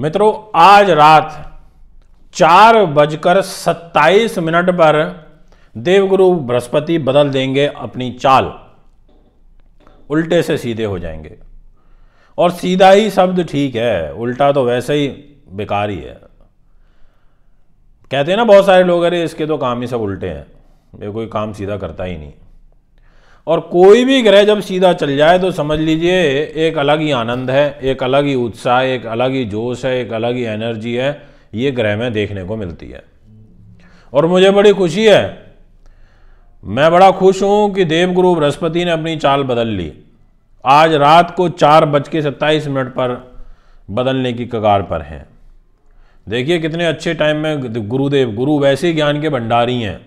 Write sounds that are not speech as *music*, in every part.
मित्रों आज रात चार बजकर सत्ताईस मिनट पर देवगुरु बृहस्पति बदल देंगे अपनी चाल उल्टे से सीधे हो जाएंगे और सीधा ही शब्द ठीक है उल्टा तो वैसे ही बेकार ही है कहते हैं ना बहुत सारे लोग अरे इसके तो काम ही सब उल्टे हैं ये कोई काम सीधा करता ही नहीं और कोई भी ग्रह जब सीधा चल जाए तो समझ लीजिए एक अलग ही आनंद है एक अलग ही उत्साह एक अलग ही जोश है एक अलग ही एनर्जी है ये ग्रह में देखने को मिलती है और मुझे बड़ी खुशी है मैं बड़ा खुश हूँ कि देवगुरु बृहस्पति ने अपनी चाल बदल ली आज रात को चार बज के सत्ताईस मिनट पर बदलने की कगार पर हैं देखिए कितने अच्छे टाइम में गुरुदेव गुरु वैसे ज्ञान के भंडारी हैं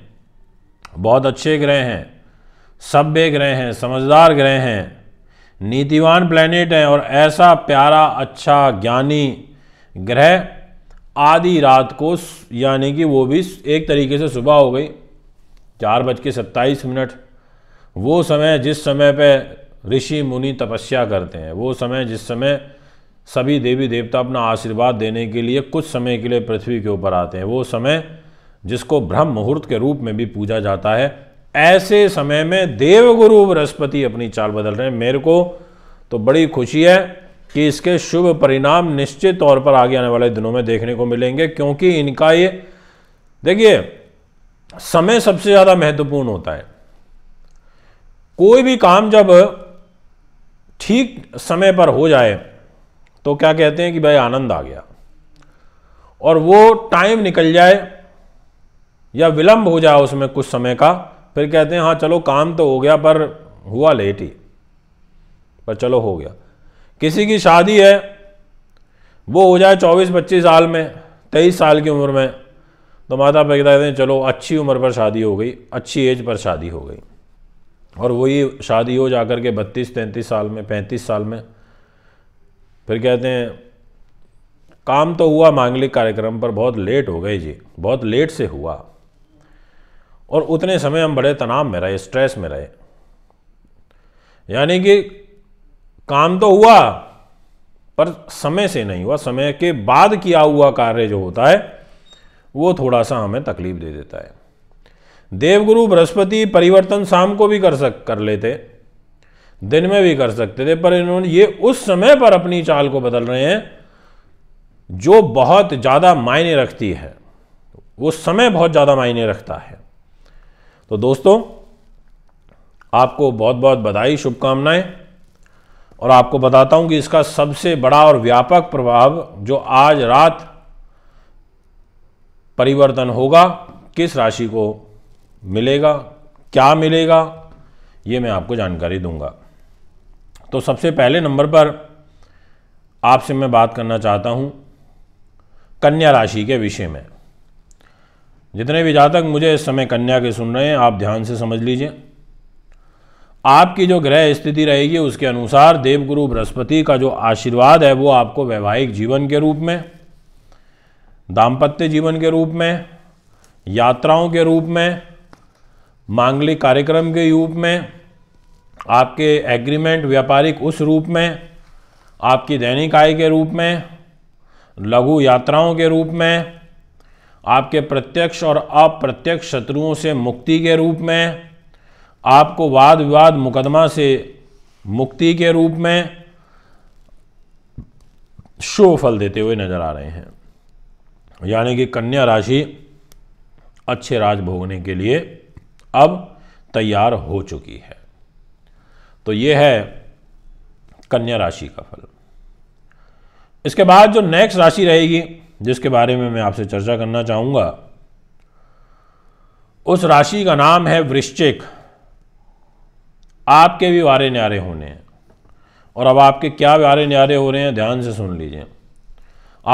बहुत अच्छे ग्रह हैं सभ्य ग्रह हैं समझदार ग्रह हैं नीतिवान प्लैनेट हैं और ऐसा प्यारा अच्छा ज्ञानी ग्रह आधी रात को यानी कि वो भी एक तरीके से सुबह हो गई चार बज के सत्ताईस मिनट वो समय जिस समय पे ऋषि मुनि तपस्या करते हैं वो समय जिस समय सभी देवी देवता अपना आशीर्वाद देने के लिए कुछ समय के लिए पृथ्वी के ऊपर आते हैं वो समय जिसको ब्रह्म मुहूर्त के रूप में भी पूजा जाता है ऐसे समय में देवगुरु बृहस्पति अपनी चाल बदल रहे हैं मेरे को तो बड़ी खुशी है कि इसके शुभ परिणाम निश्चित तौर पर आगे आने वाले दिनों में देखने को मिलेंगे क्योंकि इनका ये देखिए समय सबसे ज़्यादा महत्वपूर्ण होता है कोई भी काम जब ठीक समय पर हो जाए तो क्या कहते हैं कि भाई आनंद आ गया और वो टाइम निकल जाए या विलंब हो जाए उसमें कुछ समय का फिर कहते हैं हाँ चलो काम तो हो गया पर हुआ लेट ही पर चलो हो गया किसी की शादी है वो हो जाए चौबीस पच्चीस साल में तेईस साल की उम्र में तो माता पिता कहते हैं चलो अच्छी उम्र पर शादी हो गई अच्छी एज पर शादी हो गई और वही शादी हो जाकर के बत्तीस तैंतीस साल में पैंतीस साल में फिर कहते हैं काम तो हुआ मांगलिक कार्यक्रम पर बहुत लेट हो गए जी बहुत लेट से हुआ और उतने समय हम बड़े तनाव में रहे स्ट्रेस में रहे यानी कि काम तो हुआ पर समय से नहीं हुआ समय के बाद किया हुआ कार्य जो होता है वो थोड़ा सा हमें तकलीफ दे देता है देवगुरु बृहस्पति परिवर्तन शाम को भी कर सक कर लेते दिन में भी कर सकते थे पर इन्होंने ये उस समय पर अपनी चाल को बदल रहे हैं जो बहुत ज़्यादा मायने रखती है वो समय बहुत ज़्यादा मायने रखता है तो दोस्तों आपको बहुत बहुत बधाई शुभकामनाएं और आपको बताता हूं कि इसका सबसे बड़ा और व्यापक प्रभाव जो आज रात परिवर्तन होगा किस राशि को मिलेगा क्या मिलेगा ये मैं आपको जानकारी दूंगा तो सबसे पहले नंबर पर आपसे मैं बात करना चाहता हूं कन्या राशि के विषय में जितने भी जातक मुझे इस समय कन्या के सुन रहे हैं आप ध्यान से समझ लीजिए आपकी जो ग्रह स्थिति रहेगी उसके अनुसार देवगुरु बृहस्पति का जो आशीर्वाद है वो आपको वैवाहिक जीवन के रूप में दाम्पत्य जीवन के रूप में यात्राओं के रूप में मांगलिक कार्यक्रम के रूप में आपके एग्रीमेंट व्यापारिक उस रूप में आपकी दैनिक आय के रूप में लघु यात्राओं के रूप में आपके प्रत्यक्ष और अप्रत्यक्ष शत्रुओं से मुक्ति के रूप में आपको वाद विवाद मुकदमा से मुक्ति के रूप में शो फल देते हुए नजर आ रहे हैं यानी कि कन्या राशि अच्छे राज भोगने के लिए अब तैयार हो चुकी है तो यह है कन्या राशि का फल इसके बाद जो नेक्स्ट राशि रहेगी जिसके बारे में मैं आपसे चर्चा करना चाहूंगा उस राशि का नाम है वृश्चिक आपके भी वारे न्यारे होने हैं और अब आपके क्या वारे न्यारे हो रहे हैं ध्यान से सुन लीजिए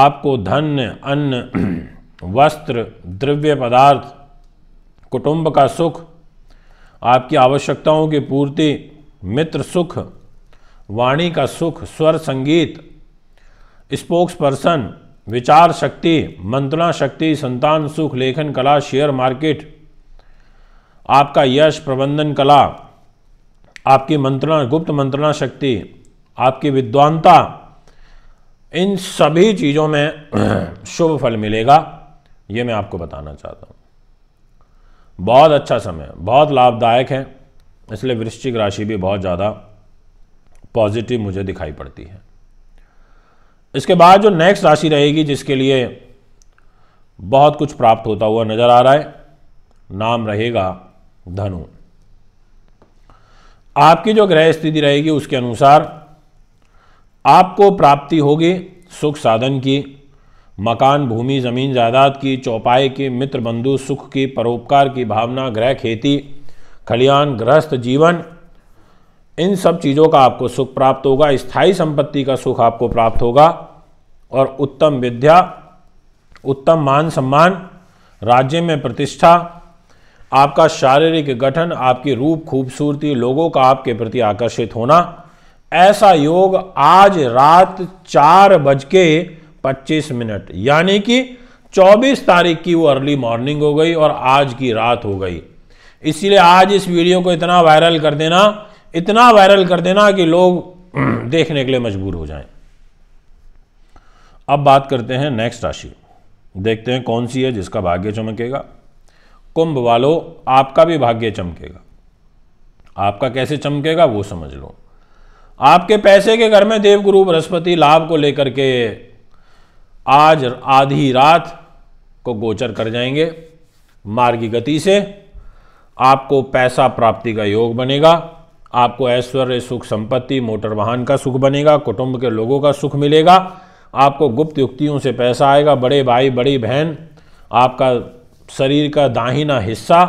आपको धन अन्न *clears throat* वस्त्र द्रव्य पदार्थ कुटुंब का सुख आपकी आवश्यकताओं की पूर्ति मित्र सुख वाणी का सुख स्वर संगीत स्पोक्स पर्सन विचार शक्ति मंत्रणा शक्ति संतान सुख लेखन कला शेयर मार्केट आपका यश प्रबंधन कला आपकी मंत्रणा गुप्त मंत्रणा शक्ति आपकी विद्वानता इन सभी चीज़ों में *clears throat* शुभ फल मिलेगा ये मैं आपको बताना चाहता हूँ बहुत अच्छा समय बहुत लाभदायक है इसलिए वृश्चिक राशि भी बहुत ज़्यादा पॉजिटिव मुझे दिखाई पड़ती है इसके बाद जो नेक्स्ट राशि रहेगी जिसके लिए बहुत कुछ प्राप्त होता हुआ नजर आ रहा है नाम रहेगा धनु आपकी जो ग्रह स्थिति रहेगी उसके अनुसार आपको प्राप्ति होगी सुख साधन की मकान भूमि जमीन जायदाद की चौपाई की मित्र बंधु सुख की परोपकार की भावना ग्रह खेती खलियान गृहस्थ जीवन इन सब चीज़ों का आपको सुख प्राप्त होगा स्थायी संपत्ति का सुख आपको प्राप्त होगा और उत्तम विद्या उत्तम मान सम्मान राज्य में प्रतिष्ठा आपका शारीरिक गठन आपकी रूप खूबसूरती लोगों का आपके प्रति आकर्षित होना ऐसा योग आज रात चार बज के पच्चीस मिनट यानी कि 24 तारीख की वो अर्ली मॉर्निंग हो गई और आज की रात हो गई इसीलिए आज इस वीडियो को इतना वायरल कर देना इतना वायरल कर देना कि लोग देखने के लिए मजबूर हो जाएं अब बात करते हैं नेक्स्ट राशि देखते हैं कौन सी है जिसका भाग्य चमकेगा कुंभ वालों आपका भी भाग्य चमकेगा आपका कैसे चमकेगा वो समझ लो आपके पैसे के घर में देवगुरु बृहस्पति लाभ को लेकर के आज आधी रात को गोचर कर जाएंगे मार्गी गति से आपको पैसा प्राप्ति का योग बनेगा आपको ऐश्वर्य सुख संपत्ति मोटर वाहन का सुख बनेगा कुटुंब के लोगों का सुख मिलेगा आपको गुप्त युक्तियों से पैसा आएगा बड़े भाई बड़ी बहन आपका शरीर का दाहिना हिस्सा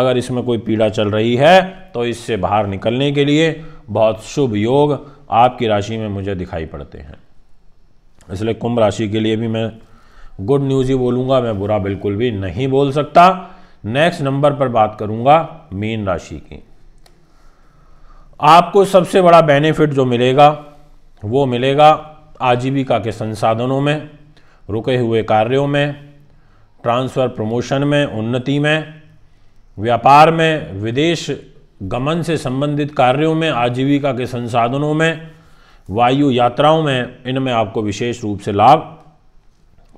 अगर इसमें कोई पीड़ा चल रही है तो इससे बाहर निकलने के लिए बहुत शुभ योग आपकी राशि में मुझे दिखाई पड़ते हैं इसलिए कुंभ राशि के लिए भी मैं गुड न्यूज़ ही बोलूँगा मैं बुरा बिल्कुल भी नहीं बोल सकता नेक्स्ट नंबर पर बात करूँगा मीन राशि की आपको सबसे बड़ा बेनिफिट जो मिलेगा वो मिलेगा आजीविका के संसाधनों में रुके हुए कार्यों में ट्रांसफ़र प्रमोशन में उन्नति में व्यापार में विदेश गमन से संबंधित कार्यों में आजीविका के संसाधनों में वायु यात्राओं में इनमें आपको विशेष रूप से लाभ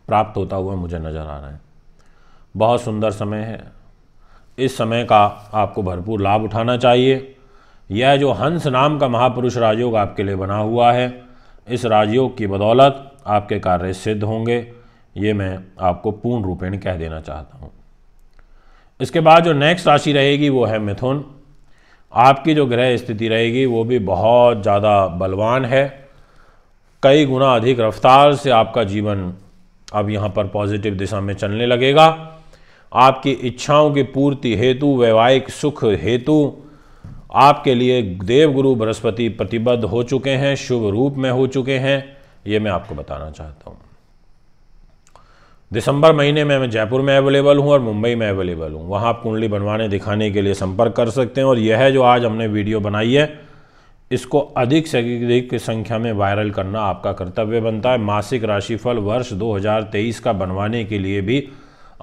प्राप्त होता हुआ मुझे नज़र आ रहा है बहुत सुंदर समय है इस समय का आपको भरपूर लाभ उठाना चाहिए यह जो हंस नाम का महापुरुष राजयोग आपके लिए बना हुआ है इस राजयोग की बदौलत आपके कार्य सिद्ध होंगे ये मैं आपको पूर्ण रूपेण कह देना चाहता हूँ इसके बाद जो नेक्स्ट राशि रहेगी वो है मिथुन आपकी जो ग्रह स्थिति रहेगी वो भी बहुत ज़्यादा बलवान है कई गुना अधिक रफ्तार से आपका जीवन अब यहाँ पर पॉजिटिव दिशा में चलने लगेगा आपकी इच्छाओं की पूर्ति हेतु वैवाहिक सुख हेतु आपके लिए देवगुरु बृहस्पति प्रतिबद्ध हो चुके हैं शुभ रूप में हो चुके हैं ये मैं आपको बताना चाहता हूँ दिसंबर महीने में मैं जयपुर में अवेलेबल हूँ और मुंबई में अवेलेबल हूँ वहाँ आप कुंडली बनवाने दिखाने के लिए संपर्क कर सकते हैं और यह जो आज हमने वीडियो बनाई है इसको अधिक से अधिक संख्या में वायरल करना आपका कर्तव्य बनता है मासिक राशिफल वर्ष 2023 का बनवाने के लिए भी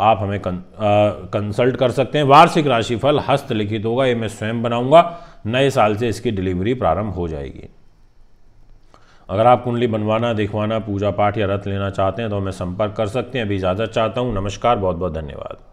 आप हमें कं, आ, कंसल्ट कर सकते हैं वार्षिक राशिफल हस्तलिखित होगा ये मैं स्वयं बनाऊंगा नए साल से इसकी डिलीवरी प्रारंभ हो जाएगी अगर आप कुंडली बनवाना दिखवाना पूजा पाठ या रथ लेना चाहते हैं तो हमें संपर्क कर सकते हैं अभी इजाज़त चाहता हूँ नमस्कार बहुत बहुत धन्यवाद